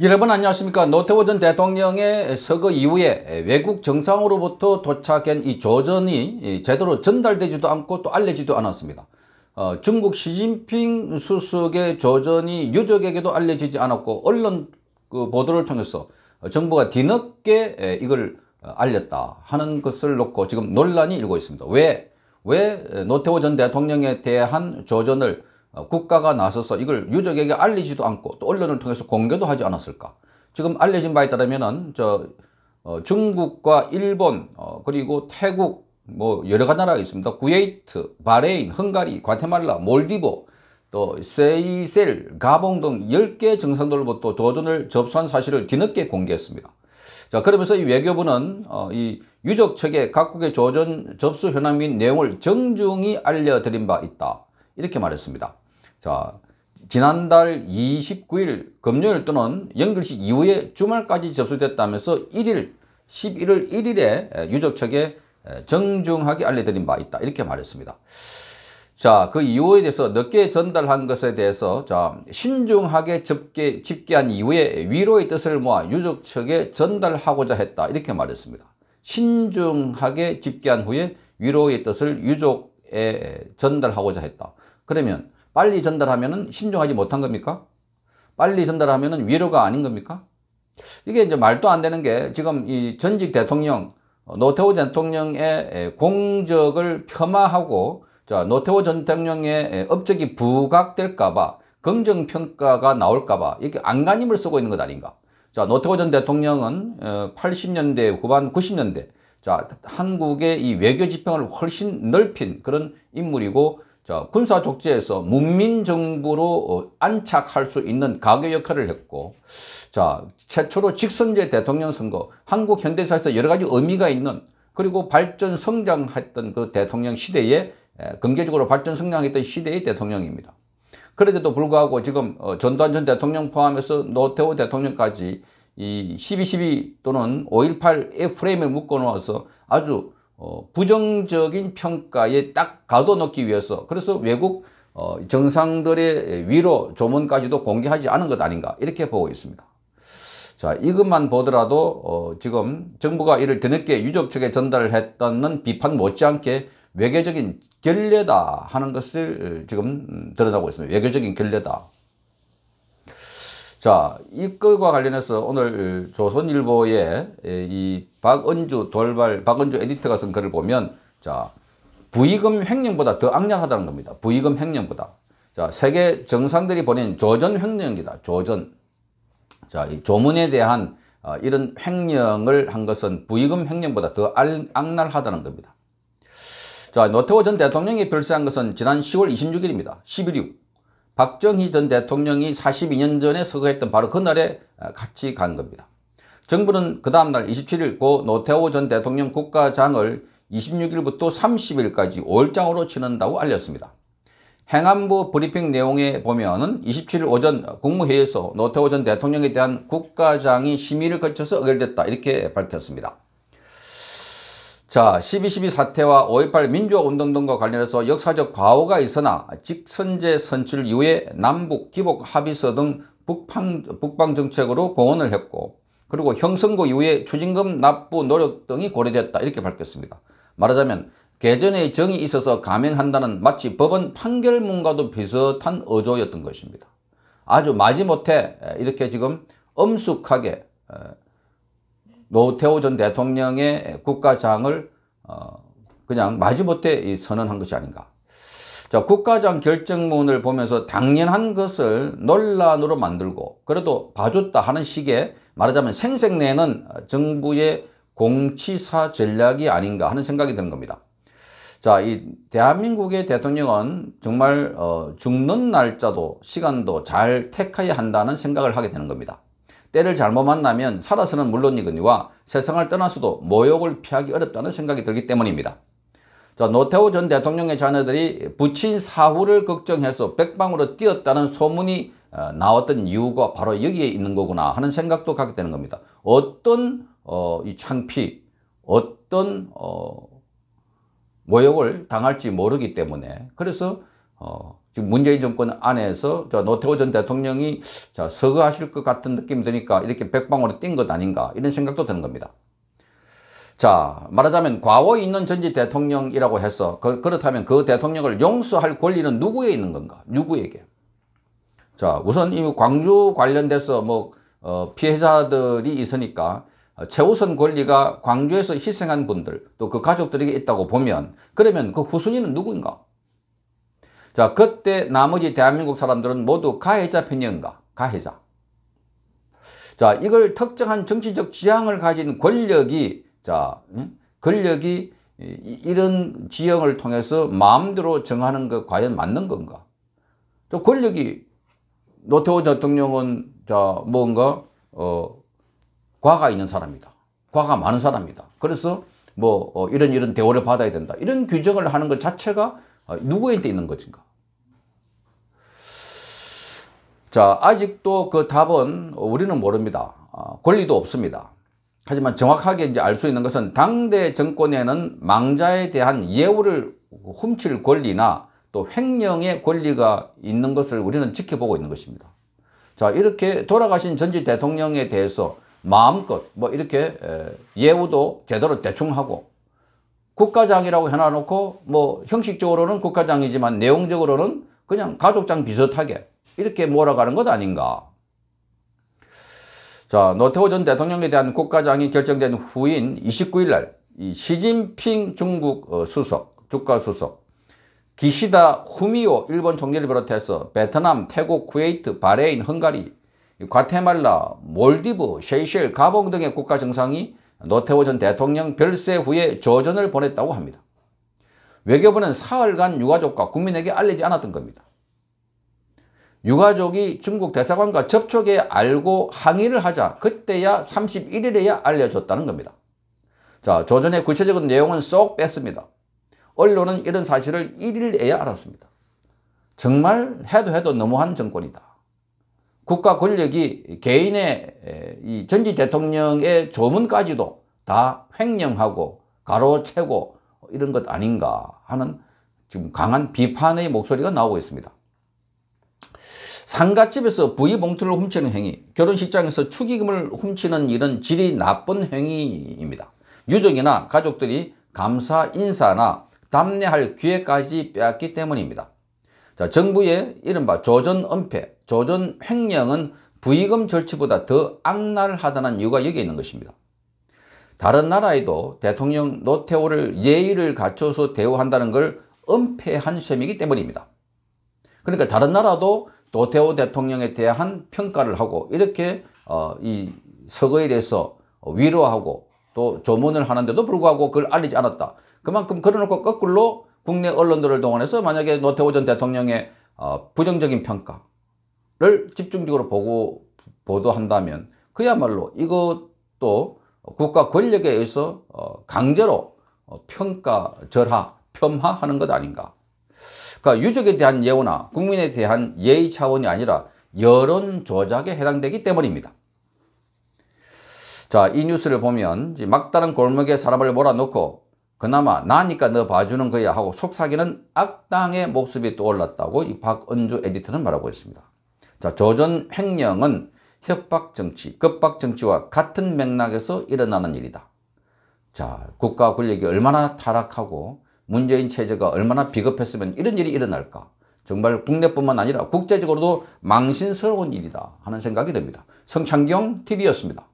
여러분 안녕하십니까 노태우 전 대통령의 서거 이후에 외국 정상으로부터 도착한 이 조전이 제대로 전달되지도 않고 또 알려지도 않았습니다. 어, 중국 시진핑 수석의 조전이 유족에게도 알려지지 않았고 언론 그 보도를 통해서 정부가 뒤늦게 이걸 어, 알렸다 하는 것을 놓고 지금 논란이 일고 있습니다. 왜? 왜 노태우 전 대통령에 대한 조전을 어, 국가가 나서서 이걸 유족에게 알리지도 않고 또 언론을 통해서 공개도 하지 않았을까. 지금 알려진 바에 따르면은 저 어, 중국과 일본 어, 그리고 태국 뭐 여러 가지 나라가 있습니다. 구웨이트 바레인, 헝가리, 과테말라, 몰디보또 세이셀, 가봉 등 10개 정상들로부터 도전을 접수한 사실을 뒤늦게 공개했습니다. 자 그러면서 이 외교부는 어, 이 유족 측에 각국의 조전 접수 현황 및 내용을 정중히 알려드린 바 있다. 이렇게 말했습니다. 자, 지난달 29일 금요일 또는 연결식 이후에 주말까지 접수됐다면서 1일 11월 1일에 유족 측에 정중하게 알려드린 바 있다 이렇게 말했습니다. 자, 그 이후에 대해서 늦게 전달한 것에 대해서 자, 신중하게 집계, 집계한 이후에 위로의 뜻을 모아 유족 측에 전달하고자 했다 이렇게 말했습니다. 신중하게 집계한 후에 위로의 뜻을 유족에 전달하고자 했다. 그러면 빨리 전달하면 신중하지 못한 겁니까? 빨리 전달하면 위로가 아닌 겁니까? 이게 이제 말도 안 되는 게 지금 이 전직 대통령 어, 노태우 대통령의 공적을 폄하하고 노태우 전 대통령의 업적이 부각될까봐 긍정평가가 나올까봐 이렇게 안간힘을 쓰고 있는 것 아닌가. 자 노태우 전 대통령은 80년대 어, 후반 90년대 자 한국의 이 외교 지평을 훨씬 넓힌 그런 인물이고 자, 군사 독재에서 문민 정부로 어, 안착할 수 있는 가계 역할을 했고 자, 최초로 직선제 대통령 선거 한국 현대사에서 여러 가지 의미가 있는 그리고 발전 성장했던 그 대통령 시대에 경제적으로 발전 성장했던 시대의 대통령입니다. 그런데도 불구하고 지금 어, 전두환 전 대통령 포함해서 노태우 대통령까지 이 12.12 또는 5.18 프레임에 묶어놓아서 아주 어, 부정적인 평가에 딱 가둬놓기 위해서 그래서 외국 어, 정상들의 위로 조문까지도 공개하지 않은 것 아닌가 이렇게 보고 있습니다. 자 이것만 보더라도 어, 지금 정부가 이를 뒤늦게 유족 측에 전달했다는 비판 못지않게 외교적인 결례다 하는 것을 어, 지금 음, 드러나고 있습니다. 외교적인 결례다. 자, 이것과 관련해서 오늘 조선일보의 이 박은주 돌발, 박은주 에디터가 쓴 글을 보면 자, 부의금 횡령보다 더 악랄하다는 겁니다. 부의금 횡령보다. 자, 세계 정상들이 보낸 조전 횡령이다. 조전. 자, 이 조문에 대한 어, 이런 횡령을 한 것은 부의금 횡령보다 더 알, 악랄하다는 겁니다. 자, 노태우 전 대통령이 별세한 것은 지난 10월 26일입니다. 11.6. 박정희 전 대통령이 42년 전에 서거했던 바로 그날에 아, 같이 간 겁니다. 정부는 그 다음날 27일 고 노태우 전 대통령 국가장을 26일부터 30일까지 5일장으로 치른다고 알렸습니다. 행안부 브리핑 내용에 보면 은 27일 오전 국무회의에서 노태우 전 대통령에 대한 국가장이 심의를 거쳐서 의결됐다 이렇게 밝혔습니다. 자, 12.12 사태와 5.18 민주화운동 등과 관련해서 역사적 과오가 있으나 직선제 선출 이후에 남북 기복 합의서 등 북방, 북방 정책으로 공헌을 했고 그리고 형성고 이후에 추징금 납부 노력 등이 고려됐다 이렇게 밝혔습니다. 말하자면 개전의 정이 있어서 감행한다는 마치 법원 판결문과도 비슷한 어조였던 것입니다. 아주 마지못해 이렇게 지금 엄숙하게 노태우 전 대통령의 국가장을 어, 그냥 마지못해 선언한 것이 아닌가. 자, 국가장 결정문을 보면서 당연한 것을 논란으로 만들고 그래도 봐줬다 하는 식의 말하자면 생색내는 정부의 공치사 전략이 아닌가 하는 생각이 드는 겁니다. 자, 이 대한민국의 대통령은 정말 어, 죽는 날짜도 시간도 잘 택해야 한다는 생각을 하게 되는 겁니다. 때를 잘못 만나면 살아서는 물론이거니와 세상을 떠나서도 모욕을 피하기 어렵다는 생각이 들기 때문입니다. 자, 노태우 전 대통령의 자녀들이 부친 사후를 걱정해서 백방으로 뛰었다는 소문이 어, 나왔던 이유가 바로 여기에 있는 거구나 하는 생각도 갖게 되는 겁니다. 어떤 어, 이 창피, 어떤 어, 모욕을 당할지 모르기 때문에 그래서 어, 지금 문재인 정권 안에서 자, 노태우 전 대통령이 자, 서거하실 것 같은 느낌이 드니까 이렇게 백방으로 뛴 것 아닌가 이런 생각도 드는 겁니다. 자 말하자면 과거 있는 전직 대통령이라고 해서 그, 그렇다면 그 대통령을 용서할 권리는 누구에 있는 건가? 누구에게? 자 우선 이 광주 관련돼서 뭐 어, 피해자들이 있으니까 최우선 권리가 광주에서 희생한 분들 또 그 가족들에게 있다고 보면 그러면 그 후순위는 누구인가? 자, 그때 나머지 대한민국 사람들은 모두 가해자 편이었가 가해자. 자, 이걸 특정한 정치적 지향을 가진 권력이, 자, 권력이 이런 지형을 통해서 마음대로 정하는 것 과연 맞는 건가? 저 권력이 노태우 대통령은 자 뭔가 어 과가 있는 사람이다. 과가 많은 사람이다. 그래서 뭐 어, 이런 이런 대우를 받아야 된다. 이런 규정을 하는 것 자체가 어, 누구한테 있는 것인가? 자, 아직도 그 답은 우리는 모릅니다. 아, 권리도 없습니다. 하지만 정확하게 이제 알 수 있는 것은 당대 정권에는 망자에 대한 예우를 훔칠 권리나 또 횡령의 권리가 있는 것을 우리는 지켜보고 있는 것입니다. 자, 이렇게 돌아가신 전직 대통령에 대해서 마음껏 뭐 이렇게 예우도 제대로 대충 하고 국가장이라고 해놔놓고 뭐 형식적으로는 국가장이지만 내용적으로는 그냥 가족장 비슷하게 이렇게 몰아가는 것 아닌가. 자, 노태우 전 대통령에 대한 국가장이 결정된 후인 29일 날 시진핑 중국 어, 수석, 주가수석, 기시다 후미오 일본 총리를 비롯해서 베트남, 태국, 쿠웨이트, 바레인, 헝가리, 과테말라, 몰디브, 셰이셸, 가봉 등의 국가 정상이 노태우 전 대통령 별세 후에 조전을 보냈다고 합니다. 외교부는 사흘간 유가족과 국민에게 알리지 않았던 겁니다. 유가족이 중국 대사관과 접촉해 알고 항의를 하자 그때야 31일에야 알려줬다는 겁니다. 자, 조전의 구체적인 내용은 쏙 뺐습니다. 언론은 이런 사실을 1일에야 알았습니다. 정말 해도 해도 너무한 정권이다. 국가 권력이 개인의 이 전직 대통령의 조문까지도 다 횡령하고 가로채고 이런 것 아닌가 하는 지금 강한 비판의 목소리가 나오고 있습니다. 상가집에서 부의 봉투를 훔치는 행위, 결혼식장에서 축의금을 훔치는 일은 질이 나쁜 행위입니다. 유족이나 가족들이 감사 인사나 담례할 기회까지 빼앗기 때문입니다. 자, 정부의 이른바 조전 은폐, 조전 횡령은 부의금 절취보다 더 악랄하다는 이유가 여기에 있는 것입니다. 다른 나라에도 대통령 노태우를 예의를 갖춰서 대우한다는 걸 은폐한 셈이기 때문입니다. 그러니까 다른 나라도 노태우 대통령에 대한 평가를 하고 이렇게 어, 이 서거에 대해서 위로하고 또 조문을 하는데도 불구하고 그걸 알리지 않았다. 그만큼 걸어놓고 거꾸로 국내 언론들을 동원해서 만약에 노태우 전 대통령의 어, 부정적인 평가를 집중적으로 보고 보도한다면 그야말로 이것도 국가 권력에 의해서 어, 강제로 어, 평가 절하, 폄하하는 것 아닌가. 그러니까 유족에 대한 예우나 국민에 대한 예의 차원이 아니라 여론 조작에 해당되기 때문입니다. 자, 이 뉴스를 보면 막다른 골목에 사람을 몰아넣고 그나마 나니까 너 봐주는 거야 하고 속삭이는 악당의 모습이 떠올랐다고 이 박은주 에디터는 말하고 있습니다. 자, 조전 횡령은 협박 정치, 급박 정치와 같은 맥락에서 일어나는 일이다. 자, 국가 권력이 얼마나 타락하고 문재인 체제가 얼마나 비겁했으면 이런 일이 일어날까. 정말 국내뿐만 아니라 국제적으로도 망신스러운 일이다 하는 생각이 듭니다. 성창경 TV였습니다.